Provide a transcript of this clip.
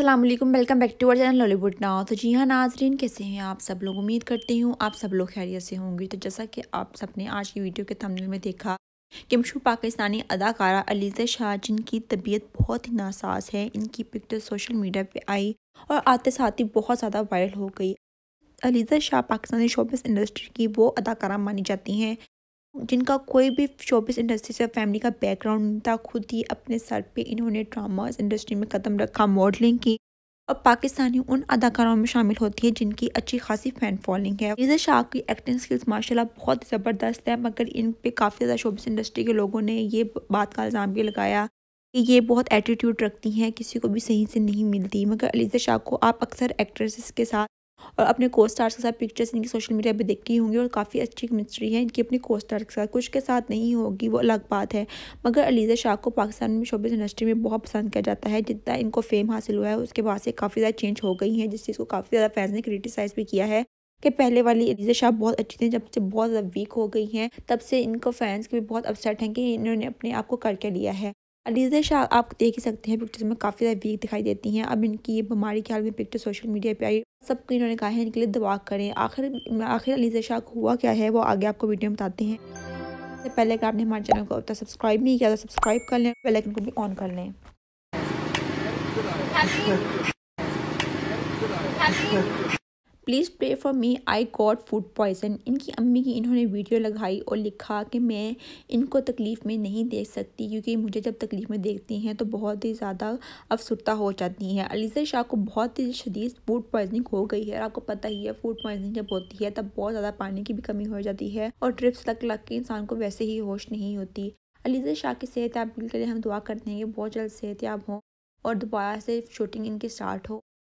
अल्लाम welcome back to our channel Lollywood now तो जी हाँ नाजरीन कैसे हैं आप सब लोग उम्मीद करती हूँ आप सब लोग खैरियत से होंगे तो जैसा कि आप सबने आज की वीडियो के थंबनेल में देखा कि मशहूर पाकिस्तानी अदाकारा अलीज़ा शाह जिनकी तबीयत बहुत ही नासाज है इनकी पिक्चर सोशल मीडिया पर आई और आते साथ ही बहुत ज़्यादा वायरल हो गई अलीज़ा शाह पाकिस्तानी शोबिस इंडस्ट्री की वो अदाकारा मानी जाती हैं जिनका कोई भी शोबिस इंडस्ट्री से फैमिली का बैकग्राउंड था खुद ही अपने सर पे इन्होंने ड्रामास इंडस्ट्री में कदम रखा मॉडलिंग की और पाकिस्तानी उन अदाकारों में शामिल होती है जिनकी अच्छी खासी फैन फॉलोइंग है रिजा शाह की एक्टिंग स्किल्स माशाल्लाह बहुत ज़बरदस्त है मगर इन पे काफ़ी ज़्यादा शोबिस इंडस्ट्री के लोगों ने ये बात का इल्ज़ाम भी लगाया कि ये बहुत एटीट्यूड रखती हैं किसी को भी सही से नहीं मिलती मगर अलीजा शाह को आप अक्सर एक्ट्रेसेस के साथ और अपने को स्टार्स के साथ पिक्चर्स इनकी सोशल मीडिया पर देखी होंगी और काफ़ी अच्छी मिस्ट्री है इनकी अपने को स्टार के साथ कुछ के साथ नहीं होगी वो अलग बात है मगर अलीज़ा शाह को पाकिस्तान में शोबिस इंडस्ट्री में बहुत पसंद किया जाता है जितना इनको फेम हासिल हुआ है उसके बाद से काफ़ी ज़्यादा चेंज हो गई हैं जिस चीज़ को काफ़ी ज़्यादा फैंस ने क्रिटिसाइज़ भी किया है कि पहले वाली अलीजा शाह बहुत अच्छी थी जब से बहुत ज़्यादा वीक हो गई हैं तब से इनको फैंस के भी बहुत अपसेट हैं कि इन्होंने अपने आप को करके लिया है अलीज़ा शाह आप देख ही सकते हैं पिक्चर्स में काफ़ी ज़्यादा वीक दिखाई देती हैं अब इनकी ये बीमारी के हाल में पिक्चर सोशल मीडिया पे आई सबको तो इन्होंने कहा है इनके लिए दवा करें आखिर आखिर अलीज़ा शाह को हुआ क्या है वो आगे आपको वीडियो में बताते हैं सबसे पहले अगर आपने हमारे चैनल को अब तक सब्सक्राइब नहीं किया तो सब्सक्राइब कर लें बेलाइकन को भी ऑन कर लें please pray for me I got food poison इनकी अम्मी की इन्होंने वीडियो लगाई और लिखा कि मैं इनको तकलीफ़ में नहीं देख सकती क्योंकि मुझे जब तकलीफ़ में देखती हैं तो बहुत ही ज़्यादा अफसरदा हो जाती हैं अलीज़ा शाह को बहुत ही शदीद फूड पॉइजनिंग हो गई है और आपको पता ही है फूड पॉइजनिंग जब होती है तब बहुत ज़्यादा पानी की भी कमी हो जाती है और ट्रिप्स लग लग के इंसान को वैसे ही होश नहीं होती अलीज़ा शाह की सेहत आप के लिए हम दुआ करते हैं कि बहुत जल्द सेहत याब हों और दोबारा से शूटिंग इनकी स्टार्ट हो